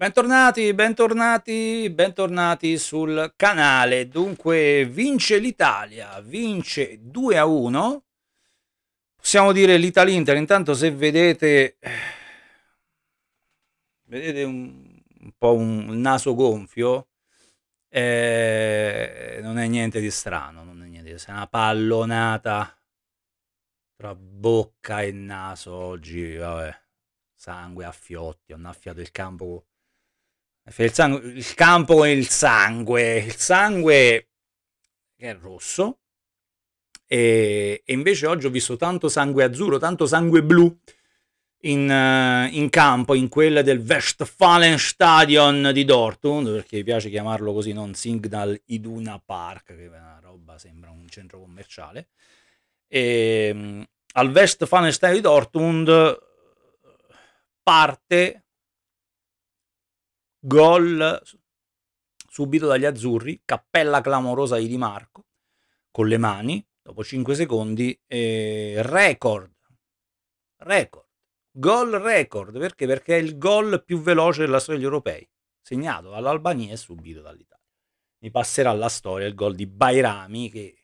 Bentornati, bentornati, bentornati sul canale. Dunque, vince l'Italia, vince 2 a 1. Possiamo dire l'Italia-Inter. Intanto, se vedete, eh, vedete un, un po' un naso gonfio, eh, non è niente di strano. Non è niente, di strano. è una pallonata tra bocca e naso oggi. Vabbè, sangue a fiotti. Ho annaffiato il campo il, sangue, il campo è il sangue, il sangue è rosso, e, e, invece oggi ho visto tanto sangue azzurro, tanto sangue blu in, eh, in campo, in quella del Westfalenstadion di Dortmund, perché piace chiamarlo così, non Signal Iduna Park, che è una roba, sembra un centro commerciale. E, ehm, al Westfalenstadion di Dortmund eh, parte gol subito dagli azzurri, cappella clamorosa di Di Marco con le mani dopo 5 secondi, eh, record, record, gol record, perché? Perché è il gol più veloce della storia degli europei, segnato dall'Albania e subito dall'Italia. Mi passerà alla storia il gol di Bairami che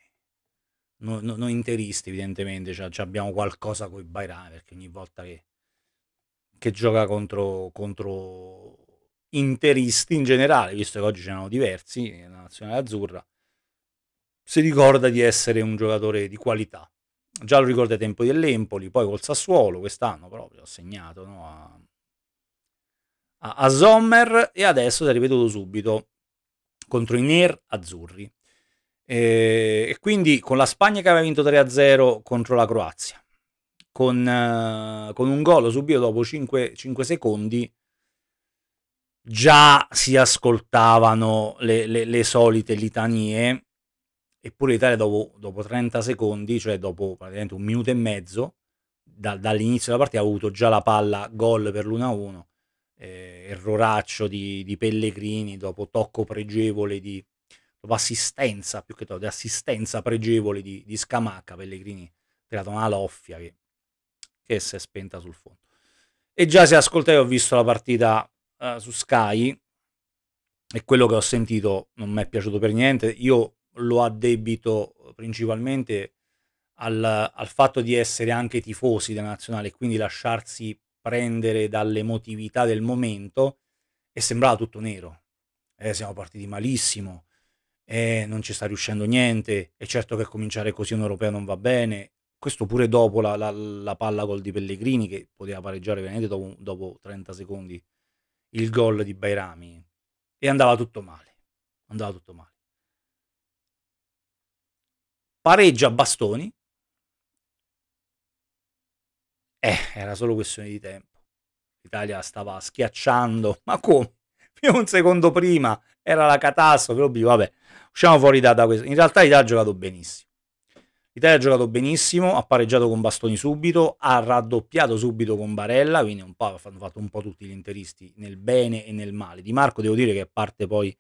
noi no, interisti evidentemente cioè, abbiamo qualcosa con i Bairami perché ogni volta che, che gioca contro, contro interisti in generale, visto che oggi ce n'erano diversi nella nazionale azzurra, si ricorda di essere un giocatore di qualità. Già lo ricorda ai tempi dell'Empoli, poi col Sassuolo, quest'anno proprio ho segnato no, a, a, a Sommer e adesso si è ripetuto subito contro i Ner Azzurri. E, e quindi con la Spagna che aveva vinto 3-0 contro la Croazia, con, uh, con un gol subito dopo 5, 5 secondi già si ascoltavano le, le, le solite litanie, eppure l'Italia dopo, dopo, 30 secondi, cioè dopo praticamente un minuto e mezzo, da, dall'inizio della partita ha avuto già la palla gol per l'1-1, eh, erroraccio di, di, Pellegrini, dopo tocco pregevole di dopo assistenza, più che tocco, di assistenza pregevole di, di Scamacca, Pellegrini ha creato una loffia che, che si è spenta sul fondo. E già se ascoltate ho visto la partita uh, su Sky e quello che ho sentito non mi è piaciuto per niente. Io lo addebito principalmente al, al fatto di essere anche tifosi della nazionale e quindi lasciarsi prendere dall'emotività del momento e sembrava tutto nero. Eh, siamo partiti malissimo, eh, non ci sta riuscendo niente, è certo che cominciare così un europeo non va bene. Questo pure dopo la, la, la palla gol di Pellegrini che poteva pareggiare veramente dopo, dopo 30 secondi il gol di Bairami e andava tutto male. Andava tutto male. Pareggia bastoni. Eh, era solo questione di tempo. L'Italia stava schiacciando, ma come? Più un secondo prima era la catastrofe, vabbè, usciamo fuori da, da questo. In realtà l'Italia ha giocato benissimo L'Italia ha giocato benissimo, ha pareggiato con Bastoni subito, ha raddoppiato subito con Barella, quindi un po' hanno fatto un po' tutti gli interisti nel bene e nel male. Di Marco devo dire che a parte poi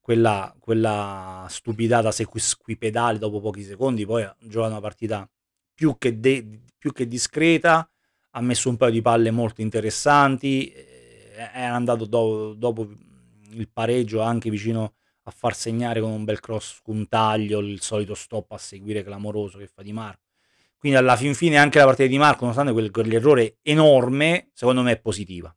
quella, quella stupidata squipedale dopo pochi secondi, poi ha giocato una partita più che, de, più che, discreta, ha messo un paio di palle molto interessanti, eh, è andato do, dopo il pareggio anche vicino a far segnare con un bel cross un taglio, il solito stop a seguire clamoroso che fa Di Marco. Quindi alla fin fine anche la partita di Di Marco, nonostante quell'errore enorme, secondo me è positiva.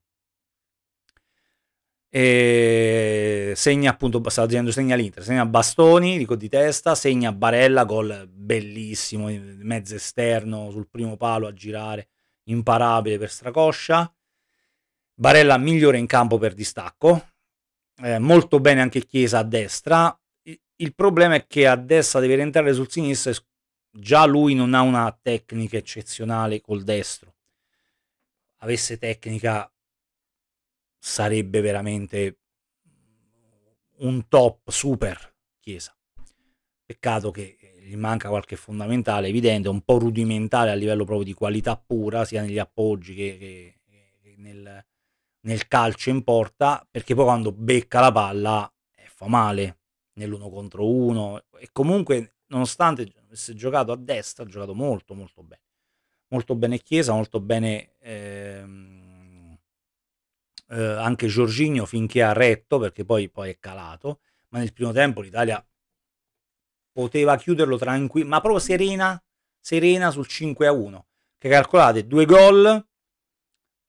E segna appunto, stava dicendo segna l'Inter, segna Bastoni, dico di testa, segna Barella, gol bellissimo, mezzo esterno sul primo palo a girare, imparabile per Stracoscia. Barella migliore in campo per distacco, eh, molto bene anche Chiesa a destra. Il problema è che a destra deve rientrare sul sinistro e già lui non ha una tecnica eccezionale col destro. Avesse tecnica sarebbe veramente un top super Chiesa. Peccato che eh, gli manca qualche fondamentale evidente, un po' rudimentale a livello proprio di qualità pura, sia negli appoggi che, che, che nel, nel calcio in porta perché poi quando becca la palla eh, fa male nell'uno contro uno e comunque nonostante avesse giocato a destra ha giocato molto molto bene molto bene Chiesa molto bene ehm, eh, anche Giorginio finché ha retto perché poi, poi è calato ma nel primo tempo l'Italia poteva chiuderlo tranquillo ma proprio serena serena sul 5 a 1 che calcolate due gol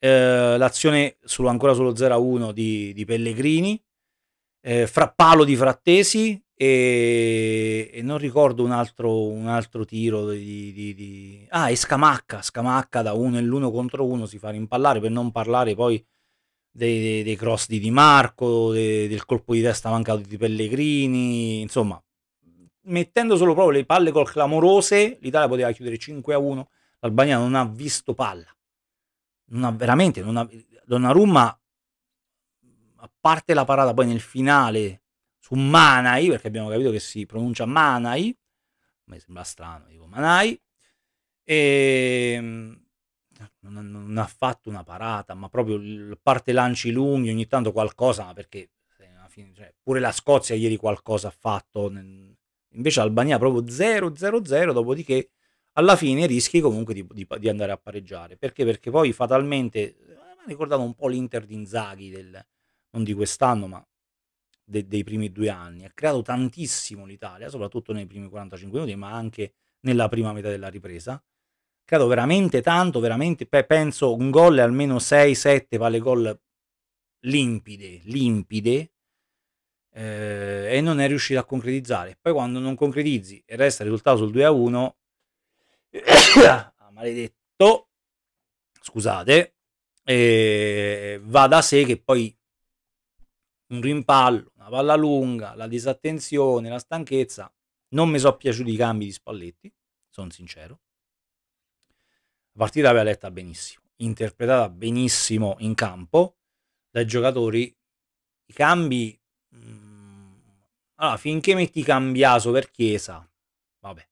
eh, l'azione su, ancora sullo 0-1 di, di, Pellegrini, eh, fra palo di Frattesi e, e non ricordo un altro, un altro tiro di, di, di, Ah, e Scamacca, Scamacca da 1 e l'1 contro 1 si fa rimpallare per non parlare poi dei, dei, dei cross di Di Marco, dei, del colpo di testa mancato di Pellegrini, insomma, mettendo solo proprio le palle col clamorose, l'Italia poteva chiudere 5 a 1, l'Albania non ha visto palla non ha veramente, non ha, Donnarumma, a parte la parata poi nel finale su Manai, perché abbiamo capito che si pronuncia Manai, mi sembra strano, dico Manai, e ehm, non, non ha fatto una parata, ma proprio il parte lanci lunghi, ogni tanto qualcosa, perché eh, fine, cioè, pure la Scozia ieri qualcosa ha fatto, invece Albania proprio 0-0-0, dopodiché alla fine rischi comunque di, di, di andare a pareggiare. Perché? Perché poi fatalmente, eh, mi ha ricordato un po' l'Inter di Inzaghi, del, non di quest'anno, ma de, dei primi due anni, ha creato tantissimo l'Italia, soprattutto nei primi 45 minuti, ma anche nella prima metà della ripresa. Credo veramente tanto, veramente, penso un gol almeno 6-7 palle gol limpide, limpide, eh, e non è riuscito a concretizzare. Poi quando non concretizzi e resta il risultato sul 2-1, ah, maledetto, scusate, e va da sé che poi un rimpallo, una palla lunga, la disattenzione, la stanchezza, non mi sono piaciuti i cambi di Spalletti, sono sincero. La partita aveva letta benissimo, interpretata benissimo in campo dai giocatori. I cambi... Mm, allora, finché metti Cambiaso per Chiesa, vabbè,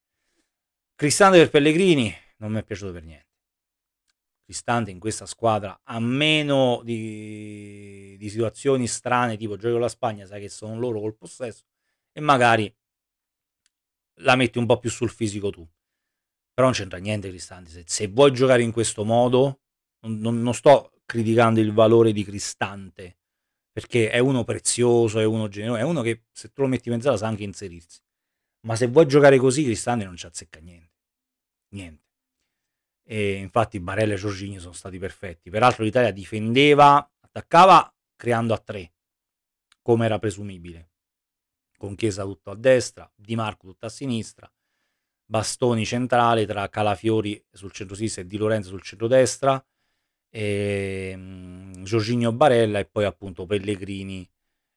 Cristante per Pellegrini non mi è piaciuto per niente. Cristante in questa squadra, a meno di, di situazioni strane tipo gioco con la Spagna, sai che sono loro col possesso e magari la metti un po' più sul fisico tu. Però non c'entra niente Cristante. Se, se vuoi giocare in questo modo, non, non sto criticando il valore di Cristante, perché è uno prezioso, è uno generoso, è uno che se tu lo metti in mezzala sa anche inserirsi. Ma se vuoi giocare così, Cristante non ci azzecca niente niente. E infatti Barella e Giorgini sono stati perfetti. Peraltro l'Italia difendeva, attaccava creando a tre, come era presumibile. Con Chiesa tutto a destra, Di Marco tutto a sinistra, Bastoni centrale tra Calafiori sul centro-sinistra e Di Lorenzo sul centro-destra, e, ehm, Giorginio Barella e poi appunto Pellegrini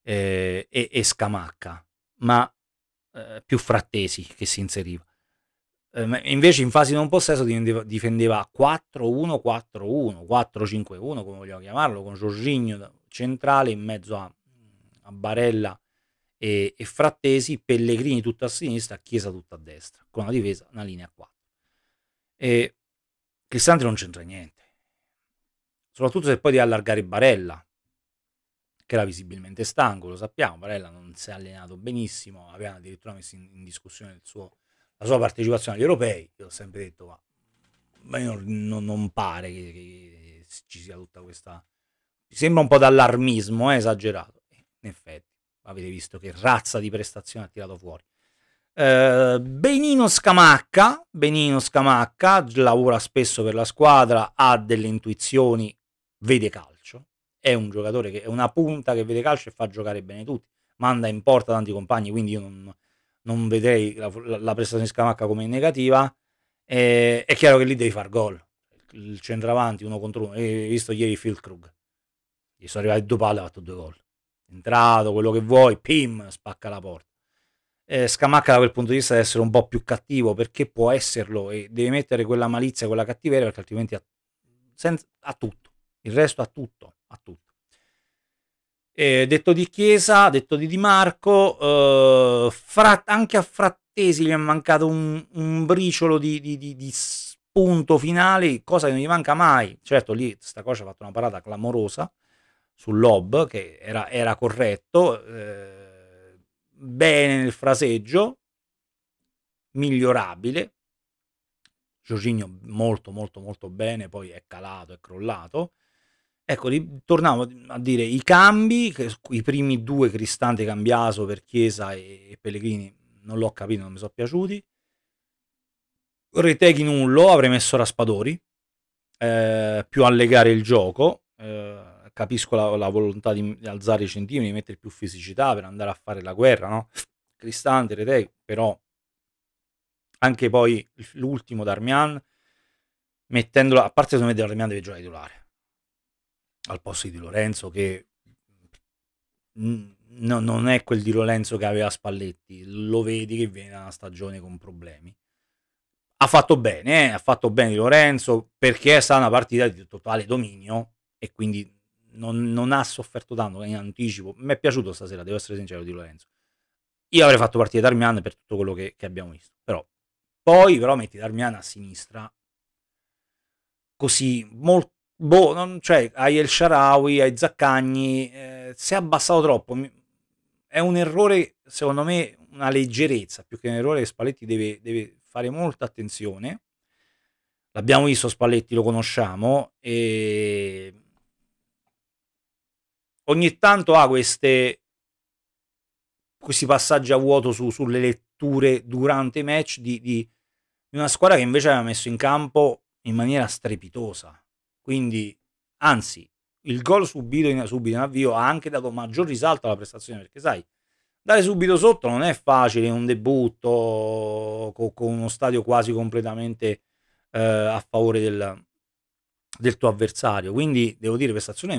eh, e, e, Scamacca, ma eh, più frattesi che si inseriva. Ehm, invece in fase di non possesso difendeva, 4-1, 4-1, 4-5-1, come vogliamo chiamarlo, con Giorgigno centrale in mezzo a, a Barella e, e, Frattesi, Pellegrini tutto a sinistra, Chiesa tutto a destra, con la difesa, una linea 4. E Cristante non c'entra niente, soprattutto se poi di allargare Barella, che era visibilmente stanco, lo sappiamo, Barella non si è allenato benissimo, aveva addirittura messo in, in discussione il suo la sua partecipazione agli europei, io ho sempre detto, ma, ma io non, non pare che, che, ci sia tutta questa... Sembra un po' d'allarmismo, eh, esagerato. In effetti, avete visto che razza di prestazione ha tirato fuori. Eh, Benino Scamacca, Benino Scamacca lavora spesso per la squadra, ha delle intuizioni, vede calcio, è un giocatore che è una punta che vede calcio e fa giocare bene tutti, manda in porta tanti compagni, quindi io non, non vedrei la, la prestazione di Scamacca come negativa, eh, è chiaro che lì devi far gol. Il centravanti uno contro uno, hai visto ieri Phil Krug, gli sono arrivati due palle, ha fatto due gol. Entrato, quello che vuoi, pim, spacca la porta. Eh, Scamacca da quel punto di vista deve essere un po' più cattivo perché può esserlo e deve mettere quella malizia, quella cattiveria perché altrimenti ha, senza, ha tutto, il resto ha tutto, ha tutto. Eh, detto di Chiesa, detto di Di Marco, eh, fra, anche a Frattesi gli è mancato un, un briciolo di, di, di, di, spunto finale, cosa che non gli manca mai. Certo, lì Stacoccia ha fatto una parata clamorosa sul lob, che era, era corretto, eh, bene nel fraseggio, migliorabile. Giorginio molto molto molto bene, poi è calato, è crollato. Ecco, tornavo a dire i cambi, i primi due Cristante cambiato per Chiesa e Pellegrini non l'ho capito, non mi sono piaciuti. Reteghi nullo, avrei messo Raspadori, eh, più allegare il gioco, eh, capisco la, la, volontà di alzare i centimetri, di mettere più fisicità per andare a fare la guerra, no? Cristante, Reteghi, però anche poi l'ultimo Darmian, mettendolo, a parte secondo me Darmian deve giocare titolare al posto di Lorenzo che no, non è quel di Lorenzo che aveva Spalletti, lo vedi che viene da una stagione con problemi. Ha fatto bene, eh? ha fatto bene di Lorenzo perché è stata una partita di totale dominio e quindi non, non ha sofferto tanto in anticipo. Mi è piaciuto stasera, devo essere sincero di Lorenzo. Io avrei fatto partire Darmian per tutto quello che, che abbiamo visto, però poi però metti Darmian a sinistra così molto boh, non, cioè, hai El Sharawi, hai Zaccagni, eh, si è abbassato troppo. È un errore, secondo me, una leggerezza, più che un errore Spalletti deve, deve fare molta attenzione. L'abbiamo visto Spalletti, lo conosciamo, e ogni tanto ha queste, questi passaggi a vuoto su, sulle letture durante i match di, di una squadra che invece aveva messo in campo in maniera strepitosa quindi, anzi, il gol subito in, subito in avvio ha anche dato maggior risalto alla prestazione, perché sai, dare subito sotto non è facile, un debutto con, con uno stadio quasi completamente eh, a favore del, del, tuo avversario. Quindi, devo dire, prestazione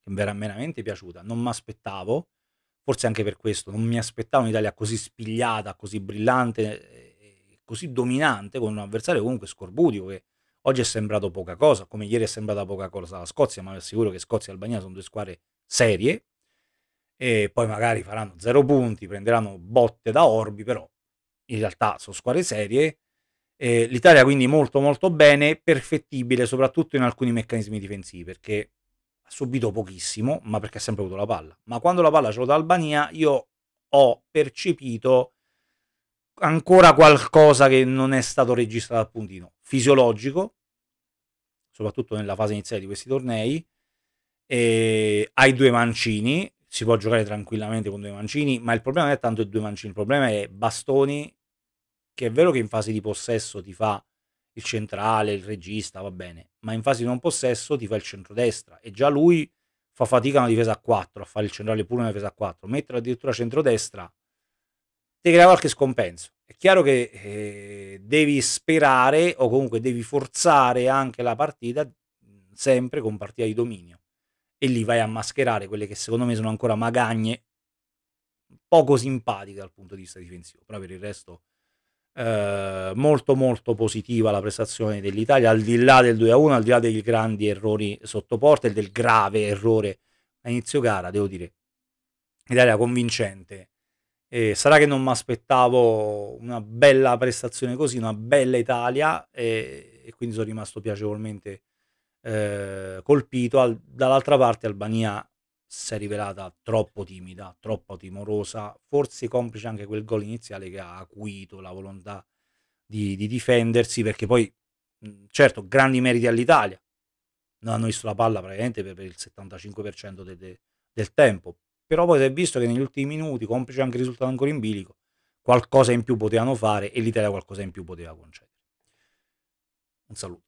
che mi era veramente piaciuta, non mi aspettavo, forse anche per questo, non mi aspettavo un'Italia così spigliata, così brillante, eh, così dominante, con un avversario comunque scorbutico che Oggi è sembrato poca cosa, come ieri è sembrata poca cosa la Scozia, ma vi assicuro che Scozia e Albania sono due squadre serie, e poi magari faranno zero punti, prenderanno botte da Orbi, però in realtà sono squadre serie. Eh, L'Italia quindi molto molto bene, perfettibile soprattutto in alcuni meccanismi difensivi, perché ha subito pochissimo, ma perché ha sempre avuto la palla. Ma quando la palla ce l'ho da Albania, io ho percepito ancora qualcosa che non è stato registrato al puntino fisiologico, soprattutto nella fase iniziale di questi tornei. E hai due mancini, si può giocare tranquillamente con due mancini, ma il problema non è tanto i due mancini, il problema è Bastoni, che è vero che in fase di possesso ti fa il centrale, il regista, va bene, ma in fase di non possesso ti fa il centrodestra e già lui fa fatica una difesa a 4, a fare il centrale pure una difesa a 4, mettere addirittura centrodestra ti crea qualche scompenso. È chiaro che eh, devi sperare o comunque devi forzare anche la partita sempre con partita di dominio e lì vai a mascherare quelle che secondo me sono ancora magagne poco simpatiche dal punto di vista difensivo, però per il resto eh, molto molto positiva la prestazione dell'Italia, al di là del 2-1, al di là dei grandi errori sotto porta e del grave errore a inizio gara, devo dire, l'Italia convincente e sarà che non mi aspettavo una bella prestazione così, una bella Italia e, e quindi sono rimasto piacevolmente eh, colpito. Al, dall'altra parte Albania si è rivelata troppo timida, troppo timorosa, forse complice anche quel gol iniziale che ha acuito la volontà di, di difendersi perché poi certo grandi meriti all'Italia, non hanno visto la palla praticamente per, per il 75% de, de, del tempo, però poi si è visto che negli ultimi minuti, complice anche il risultato ancora in bilico, qualcosa in più potevano fare e l'Italia qualcosa in più poteva concedere. Un saluto.